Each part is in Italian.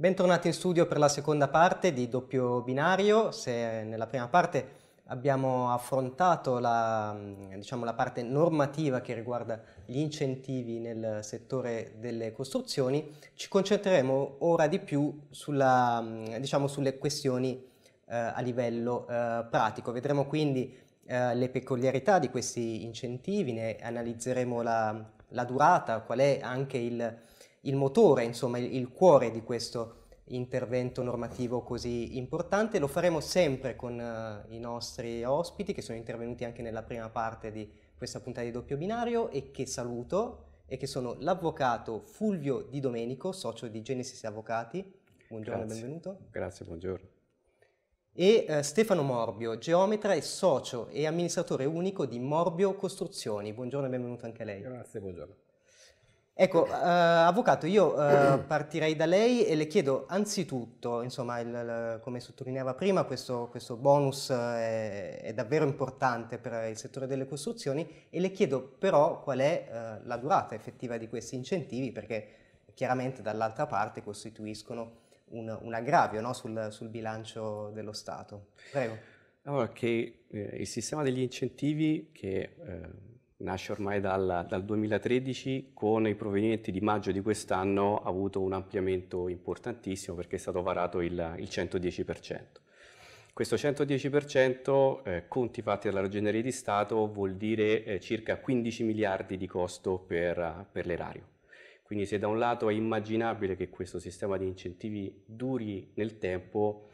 Bentornati in studio per la seconda parte di doppio binario. Se nella prima parte abbiamo affrontato la, diciamo, la, parte normativa che riguarda gli incentivi nel settore delle costruzioni, ci concentreremo ora di più sulla, diciamo, sulle questioni eh, a livello eh, pratico. Vedremo quindi eh, le peculiarità di questi incentivi, ne analizzeremo la, la durata, qual è anche il il motore, insomma il cuore di questo intervento normativo così importante. Lo faremo sempre con uh, i nostri ospiti che sono intervenuti anche nella prima parte di questa puntata di doppio binario e che saluto e che sono l'avvocato Fulvio Di Domenico, socio di Genesis Avvocati. Buongiorno e benvenuto. Grazie, buongiorno. E uh, Stefano Morbio, geometra e socio e amministratore unico di Morbio Costruzioni. Buongiorno e benvenuto anche a lei. Grazie, buongiorno. Ecco, eh, avvocato, io eh, partirei da lei e le chiedo anzitutto, insomma, il, il, come sottolineava prima, questo, questo bonus è, eh, è, davvero importante per il settore delle costruzioni e le chiedo però qual è eh, la durata effettiva di questi incentivi perché chiaramente dall'altra parte costituiscono un, un aggravio no, sul, sul, bilancio dello Stato. Prego. Allora, che eh, il sistema degli incentivi che eh, nasce ormai dal, dal, 2013, con i provenienti di maggio di quest'anno ha avuto un ampliamento importantissimo perché è stato varato il, il 110%. Questo 110%, eh, conti fatti dalla Ragioneria di Stato, vuol dire eh, circa 15 miliardi di costo per, per l'erario. Quindi se da un lato è immaginabile che questo sistema di incentivi duri nel tempo,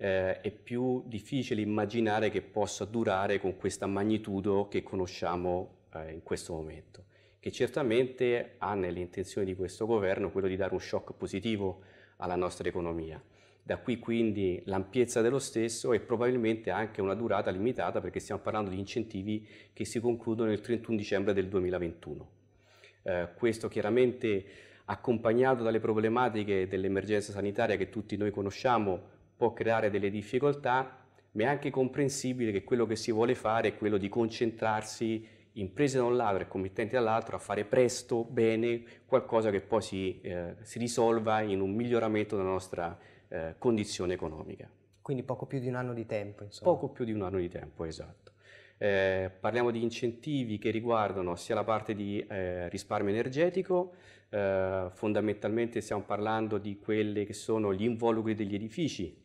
eh, è più difficile immaginare che possa durare con questa magnitudo che conosciamo eh, in questo momento, che certamente ha nell'intenzione di questo governo quello di dare un shock positivo alla nostra economia. Da qui quindi l'ampiezza dello stesso e probabilmente anche una durata limitata perché stiamo parlando di incentivi che si concludono il 31 dicembre del 2021. Eh, questo chiaramente accompagnato dalle problematiche dell'emergenza sanitaria che tutti noi conosciamo può creare delle difficoltà, ma è anche comprensibile che quello che si vuole fare è quello di concentrarsi imprese da un lato e committenti dall'altro a fare presto, bene, qualcosa che poi si, eh, si risolva in un miglioramento della nostra eh, condizione economica. Quindi poco più di un anno di tempo, insomma. Poco più di un anno di tempo, esatto. Eh, parliamo di incentivi che riguardano sia la parte di eh, risparmio energetico, eh, fondamentalmente stiamo parlando di quelli che sono gli involucri degli edifici,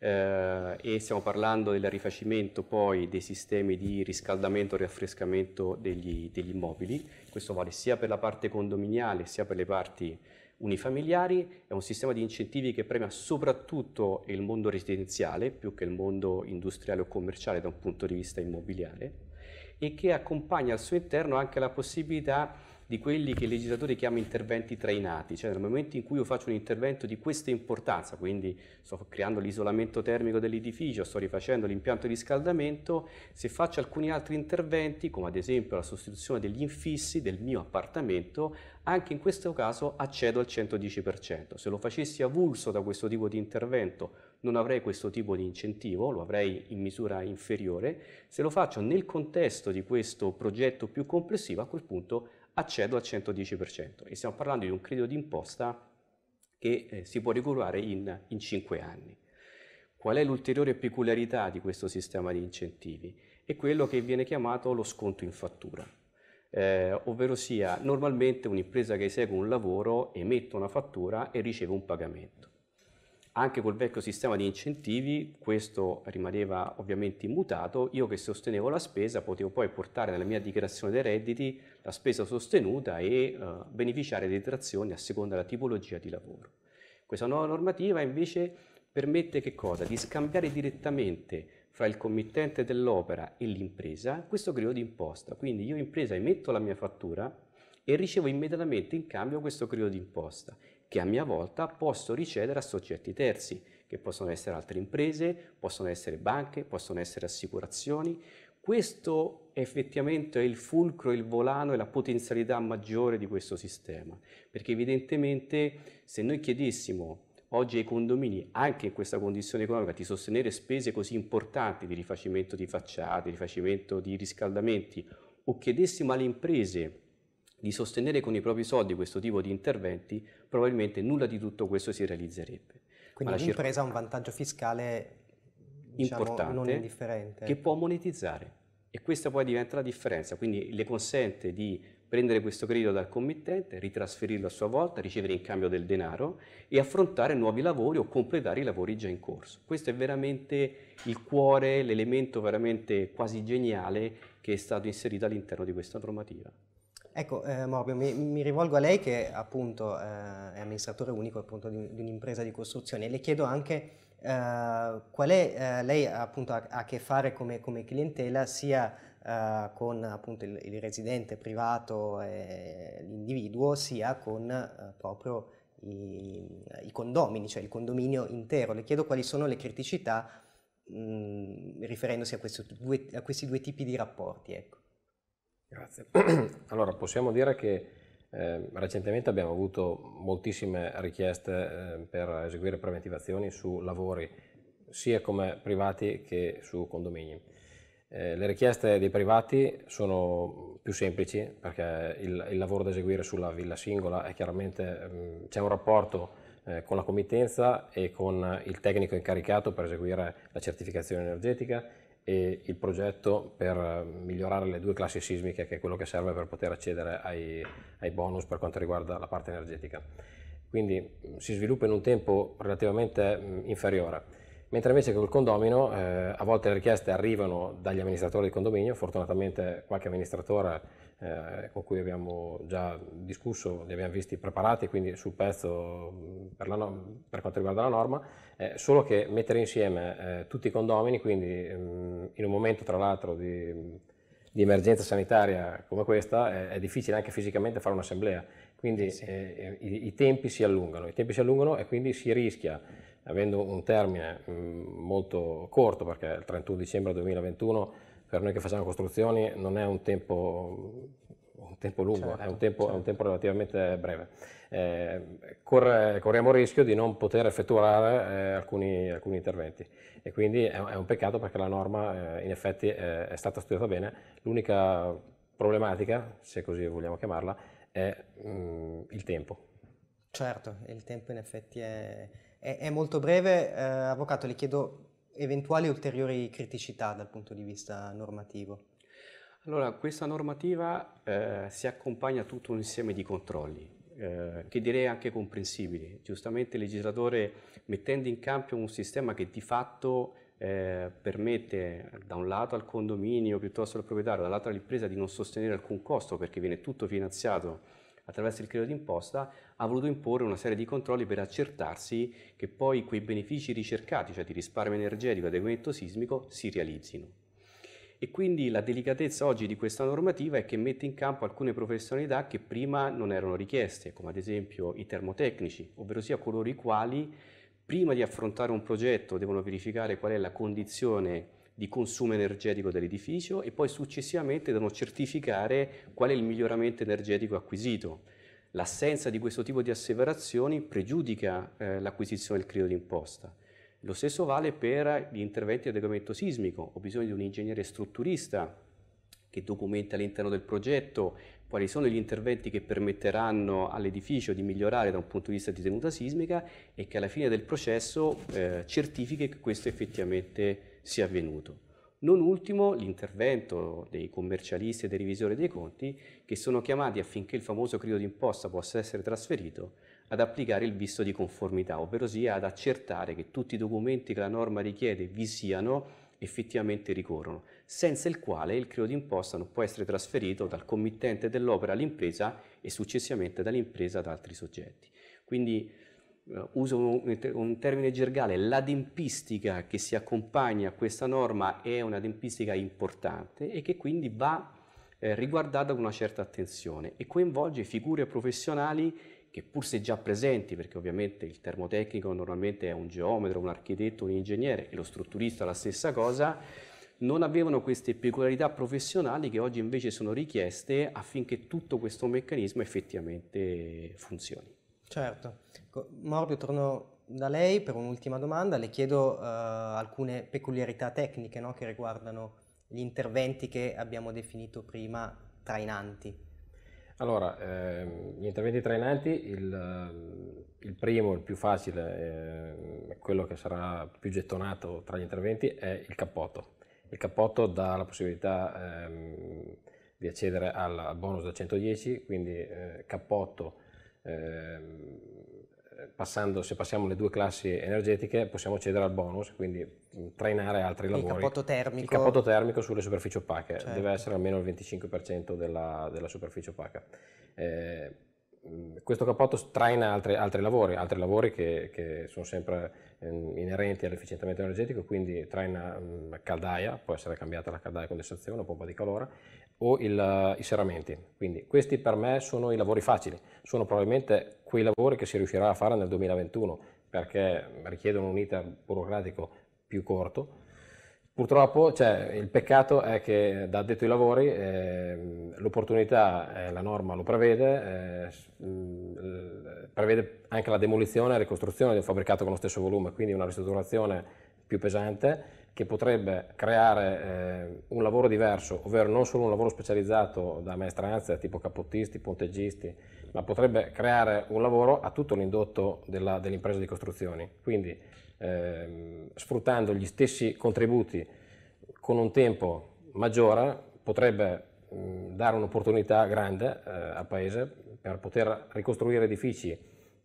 eh, e stiamo parlando del rifacimento poi dei sistemi di riscaldamento e riaffrescamento degli, degli immobili. Questo vale sia per la parte condominiale sia per le parti unifamiliari, è un sistema di incentivi che premia soprattutto il mondo residenziale più che il mondo industriale o commerciale da un punto di vista immobiliare e che accompagna al suo interno anche la possibilità di quelli che il legislatore chiama interventi trainati, cioè nel momento in cui io faccio un intervento di questa importanza, quindi sto creando l'isolamento termico dell'edificio, sto rifacendo l'impianto di riscaldamento, se faccio alcuni altri interventi, come ad esempio la sostituzione degli infissi del mio appartamento, anche in questo caso accedo al 110%. Se lo facessi avulso da questo tipo di intervento non avrei questo tipo di incentivo, lo avrei in misura inferiore. Se lo faccio nel contesto di questo progetto più complessivo, a quel punto accedo al 110%. E stiamo parlando di un credito d'imposta che eh, si può regolare in, in 5 anni. Qual è l'ulteriore peculiarità di questo sistema di incentivi? È quello che viene chiamato lo sconto in fattura. Eh, ovvero sia normalmente un'impresa che esegue un lavoro emette una fattura e riceve un pagamento anche col vecchio sistema di incentivi questo rimaneva ovviamente immutato, io che sostenevo la spesa potevo poi portare nella mia dichiarazione dei redditi la spesa sostenuta e eh, beneficiare di detrazioni a seconda della tipologia di lavoro. Questa nuova normativa invece permette Di scambiare direttamente fra il committente dell'opera e l'impresa questo credito d'imposta. Quindi io impresa emetto la mia fattura e ricevo immediatamente in cambio questo credito d'imposta che a mia volta posso ricevere a soggetti terzi, che possono essere altre imprese, possono essere banche, possono essere assicurazioni. Questo effettivamente è il fulcro, il volano e la potenzialità maggiore di questo sistema, perché evidentemente se noi chiedessimo oggi ai condomini, anche in questa condizione economica, di sostenere spese così importanti di rifacimento di facciate, di rifacimento di riscaldamenti, o chiedessimo alle imprese di sostenere con i propri soldi questo tipo di interventi, probabilmente nulla di tutto questo si realizzerebbe. Quindi l'impresa ha un vantaggio fiscale diciamo, importante non indifferente. che può monetizzare e questa poi diventa la differenza, quindi le consente di prendere questo credito dal committente, ritrasferirlo a sua volta, ricevere in cambio del denaro e affrontare nuovi lavori o completare i lavori già in corso. Questo è veramente il cuore, l'elemento veramente quasi geniale che è stato inserito all'interno di questa normativa. Ecco, eh, Morbio, mi, mi, rivolgo a lei che appunto eh, è amministratore unico appunto, di, di un'impresa di costruzione e le chiedo anche eh, qual è, eh, lei appunto ha, ha, a che fare come, come clientela sia eh, con appunto il, il, residente privato, e l'individuo, sia con eh, proprio i, i, condomini, cioè il condominio intero. Le chiedo quali sono le criticità mh, mm, riferendosi a, due, a, questi due tipi di rapporti. Ecco. Grazie. Allora, possiamo dire che eh, recentemente abbiamo avuto moltissime richieste eh, per eseguire preventivazioni su lavori sia come privati che su condomini. Eh, le richieste dei privati sono più semplici perché il, il lavoro da eseguire sulla villa singola è chiaramente ehm, c'è un rapporto eh, con la committenza e con il tecnico incaricato per eseguire la certificazione energetica e il progetto per eh, migliorare le due classi sismiche, che è quello che serve per poter accedere ai, ai bonus per quanto riguarda la parte energetica. Quindi mm, si sviluppa in un tempo relativamente mm, inferiore. Mentre invece col condomino eh, a volte le richieste arrivano dagli amministratori di condominio, fortunatamente qualche amministratore eh, con cui abbiamo già discusso, li abbiamo visti preparati, quindi sul pezzo mm, per, no, per quanto riguarda la norma, eh, solo che mettere insieme eh, tutti i condomini, quindi mh, mm, in un momento tra l'altro di, mm, di, emergenza sanitaria come questa, è, è difficile anche fisicamente fare un'assemblea, quindi eh sì. Eh, i, i tempi si allungano, i tempi si allungano e quindi si rischia avendo un termine mh, molto corto, perché il 31 dicembre 2021 per noi che facciamo costruzioni non è un tempo, un tempo lungo, certo, è, un tempo, certo. è, un certo. tempo, relativamente breve. Eh, corre, corriamo il rischio di non poter effettuare eh, alcuni, alcuni, interventi e quindi è, è, un peccato perché la norma eh, in effetti è, è stata studiata bene. L'unica problematica, se così vogliamo chiamarla, è mh, mm, il tempo. Certo, il tempo in effetti è, è molto breve. Eh, avvocato, le chiedo eventuali ulteriori criticità dal punto di vista normativo? Allora, questa normativa eh, si accompagna a tutto un insieme di controlli, eh, che direi anche comprensibili. Giustamente il legislatore, mettendo in campo un sistema che di fatto eh, permette da un lato al condominio piuttosto al proprietario, dall'altro all'impresa di non sostenere alcun costo perché viene tutto finanziato attraverso il credito d'imposta, ha voluto imporre una serie di controlli per accertarsi che poi quei benefici ricercati, cioè di risparmio energetico e adeguamento sismico, si realizzino. E quindi la delicatezza oggi di questa normativa è che mette in campo alcune professionalità che prima non erano richieste, come ad esempio i termotecnici, ovvero sia coloro i quali prima di affrontare un progetto devono verificare qual è la condizione di consumo energetico dell'edificio e poi successivamente devono certificare qual è il miglioramento energetico acquisito. L'assenza di questo tipo di asseverazioni pregiudica eh, l'acquisizione del credito d'imposta. Lo stesso vale per gli interventi di adeguamento sismico. Ho bisogno di un ingegnere strutturista che documenta all'interno del progetto quali sono gli interventi che permetteranno all'edificio di migliorare da un punto di vista di tenuta sismica e che alla fine del processo eh, certifichi che questo effettivamente sia avvenuto. Non ultimo l'intervento dei commercialisti e dei revisori dei conti che sono chiamati affinché il famoso credito d'imposta possa essere trasferito ad applicare il visto di conformità, ovvero sia ad accertare che tutti i documenti che la norma richiede vi siano effettivamente ricorrono, senza il quale il credito d'imposta non può essere trasferito dal committente dell'opera all'impresa e successivamente dall'impresa ad altri soggetti. Quindi eh, uso un, un, termine gergale, l'adempistica che si accompagna a questa norma è un'adempistica importante e che quindi va eh, riguardata con una certa attenzione e coinvolge figure professionali che pur se già presenti, perché ovviamente il termotecnico normalmente è un geometro, un architetto, un ingegnere e lo strutturista la stessa cosa, non avevano queste peculiarità professionali che oggi invece sono richieste affinché tutto questo meccanismo effettivamente funzioni. Certo. Morbio, torno da lei per un'ultima domanda. Le chiedo eh, alcune peculiarità tecniche no, che riguardano gli interventi che abbiamo definito prima trainanti. Allora, eh, gli interventi trainanti, il, ehm, il, primo, il più facile, eh, quello che sarà più gettonato tra gli interventi è il cappotto. Il cappotto dà la possibilità ehm, di accedere al, al bonus da 110, quindi eh, cappotto Ehm, passando, se passiamo le due classi energetiche possiamo accedere al bonus, quindi mm, trainare altri lavori. Il capotto termico. Il capotto termico sulle superfici opache, certo. deve essere almeno il 25% della, della superficie opaca. Eh, questo capotto traina altri, altri, lavori, altri lavori che, che sono sempre eh, inerenti all'efficientamento energetico, quindi traina mh, mm, caldaia, può essere cambiata la caldaia a condensazione, pompa di calore, o il, i serramenti. Quindi questi per me sono i lavori facili, sono probabilmente quei lavori che si riuscirà a fare nel 2021 perché richiedono un iter burocratico più corto. Purtroppo cioè, il peccato è che da detto ai lavori eh, l'opportunità, eh, la norma lo prevede, eh, mm, prevede anche la demolizione e ricostruzione di un fabbricato con lo stesso volume, quindi una ristrutturazione più pesante che potrebbe creare eh, un lavoro diverso, ovvero non solo un lavoro specializzato da maestranze tipo capottisti, ponteggisti, ma potrebbe creare un lavoro a tutto l'indotto della, dell'impresa di costruzioni. Quindi eh, sfruttando gli stessi contributi con un tempo maggiore potrebbe mh, dare un'opportunità grande eh, al paese per poter ricostruire edifici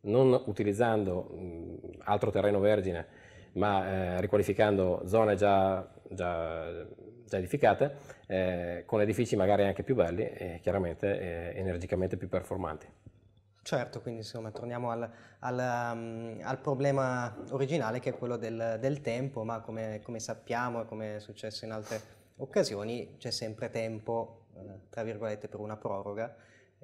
non utilizzando mh, altro terreno vergine, ma eh, riqualificando zone già, già, già edificate eh, con edifici magari anche più belli e chiaramente eh, energicamente più performanti. Certo, quindi insomma torniamo al, al, um, al problema originale che è quello del, del tempo, ma come, come sappiamo e come è successo in altre occasioni c'è sempre tempo, eh, tra virgolette, per una proroga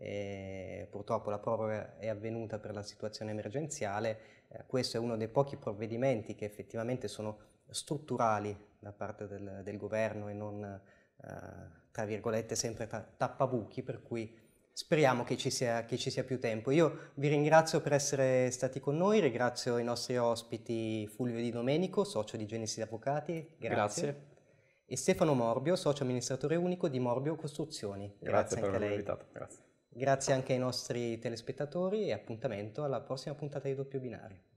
eh, purtroppo la proroga è avvenuta per la situazione emergenziale, eh, questo è uno dei pochi provvedimenti che effettivamente sono strutturali da parte del, del governo e non, eh, tra virgolette, sempre ta tappabuchi, per cui speriamo che ci, sia, che ci, sia, più tempo. Io vi ringrazio per essere stati con noi, ringrazio i nostri ospiti Fulvio Di Domenico, socio di Genesi Avvocati, grazie. grazie. E Stefano Morbio, socio amministratore unico di Morbio Costruzioni. Grazie, grazie anche a lei. Invitato, grazie. Grazie anche ai nostri telespettatori e appuntamento alla prossima puntata di Doppio Binario.